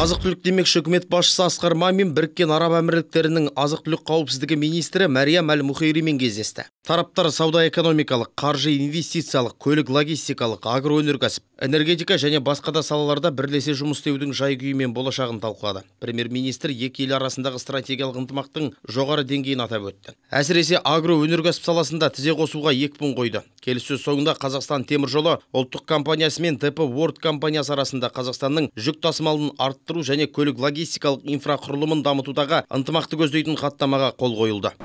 азық түлік демекші үкімет басшысы асқар мамин біріккен араб әмірліктерінің азық түлік қауіпсіздігі министрі мәриям әл мұхейримен кездесті тараптар сауда экономикалық қаржы инвестициялық көлік логистикалық агроөнеркәсіп энергетика және басқа да салаларда бірлесе жұмыс істеудің жай күйі мен болашағын талқылады премьер министр екі ел арасындағы стратегиялық ынтымақтың жоғары деңгейін атап өтті әсіресе агроөнеркәсіп саласында тізе қосуға екпін қойды келіссөз соңында қазақстан темір жолы ұлттық компаниясы мен тп World компаниясы арасында қазақстанның жүк тасымалын артты арттыру және көлік логистикалық инфрақұрылымын дамытудағы ынтымақты көздейтін хаттамаға қол қойылды